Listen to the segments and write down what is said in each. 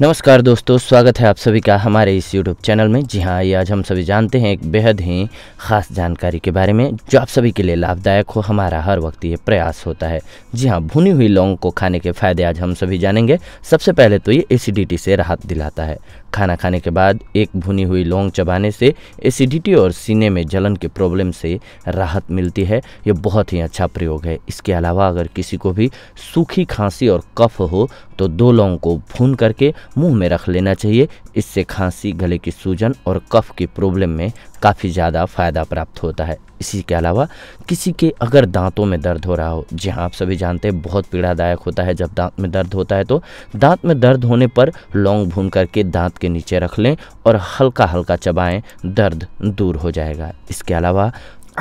नमस्कार दोस्तों स्वागत है आप सभी का हमारे इस यूट्यूब चैनल में जी हाँ ये आज हम सभी जानते हैं एक बेहद ही ख़ास जानकारी के बारे में जो आप सभी के लिए लाभदायक हो हमारा हर वक्त ये प्रयास होता है जी हाँ भुनी हुई लौंग को खाने के फ़ायदे आज हम सभी जानेंगे सबसे पहले तो ये एसिडिटी से राहत दिलाता है खाना खाने के बाद एक भुनी हुई लौंग चबाने से एसिडिटी और सीने में जलन की प्रॉब्लम से राहत मिलती है ये बहुत ही अच्छा प्रयोग है इसके अलावा अगर किसी को भी सूखी खांसी और कफ हो तो दो लौंग को भून करके मुंह में रख लेना चाहिए इससे खांसी गले की सूजन और कफ की प्रॉब्लम में काफ़ी ज़्यादा फ़ायदा प्राप्त होता है इसी के अलावा किसी के अगर दांतों में दर्द हो रहा हो जी हाँ आप सभी जानते हैं बहुत पीड़ादायक होता है जब दांत में दर्द होता है तो दांत में दर्द होने पर लौंग भून करके दांत के नीचे रख लें और हल्का हल्का चबाएं दर्द दूर हो जाएगा इसके अलावा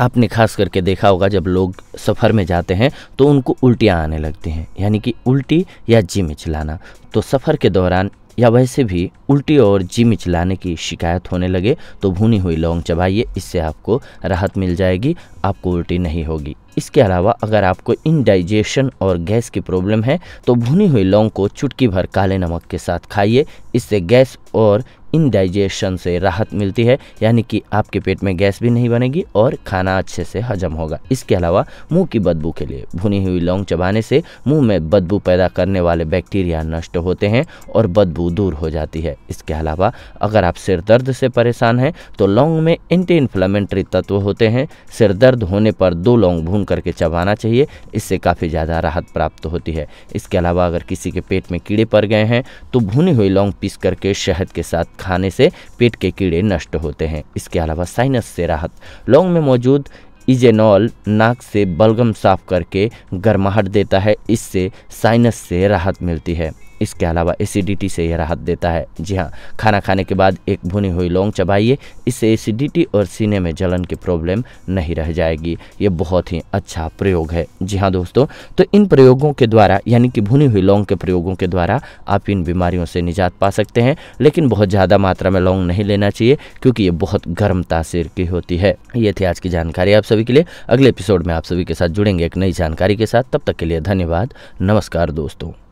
आपने खास करके देखा होगा जब लोग सफ़र में जाते हैं तो उनको उल्टियाँ आने लगती हैं यानी कि उल्टी या जी मिचलाना तो सफ़र के दौरान या वैसे भी उल्टी और जी मिचलाने की शिकायत होने लगे तो भुनी हुई लौंग चबाइए इससे आपको राहत मिल जाएगी आपको उल्टी नहीं होगी इसके अलावा अगर आपको इनडाइजेशन और गैस की प्रॉब्लम है तो भुनी हुई लौंग को चुटकी भर काले नमक के साथ खाइए इससे गैस और इनडाइजेशन से राहत मिलती है यानी कि आपके पेट में गैस भी नहीं बनेगी और खाना अच्छे से हजम होगा इसके अलावा मुंह की बदबू के लिए भुनी हुई लौंग चबाने से मुंह में बदबू पैदा करने वाले बैक्टीरिया नष्ट होते हैं और बदबू दूर हो जाती है इसके अलावा अगर आप सिर दर्द से परेशान हैं तो लौंग में एंटी इन्फ्लामेंट्री तत्व होते हैं सिर दर्द होने पर दो लौंग भून करके चबाना चाहिए इससे काफ़ी ज़्यादा राहत प्राप्त होती है इसके अलावा अगर किसी के पेट में कीड़े पड़ गए हैं तो भुनी हुई लौंग पीस करके शहद के साथ खाने से पेट के कीड़े नष्ट होते हैं इसके अलावा साइनस से राहत लौंग में मौजूद इजेनॉल नाक से बलगम साफ करके गर्माहट देता है इससे साइनस से राहत मिलती है इसके अलावा एसिडिटी से यह राहत देता है जी हाँ खाना खाने के बाद एक भुनी हुई लौंग चबाइए इससे एसिडिटी और सीने में जलन की प्रॉब्लम नहीं रह जाएगी ये बहुत ही अच्छा प्रयोग है जी हाँ दोस्तों तो इन प्रयोगों के द्वारा यानी कि भुनी हुई लौंग के प्रयोगों के द्वारा आप इन बीमारियों से निजात पा सकते हैं लेकिन बहुत ज़्यादा मात्रा में लौंग नहीं लेना चाहिए क्योंकि ये बहुत गर्म तासीर की होती है ये थी आज की जानकारी आप सभी के लिए अगले एपिसोड में आप सभी के साथ जुड़ेंगे एक नई जानकारी के साथ तब तक के लिए धन्यवाद नमस्कार दोस्तों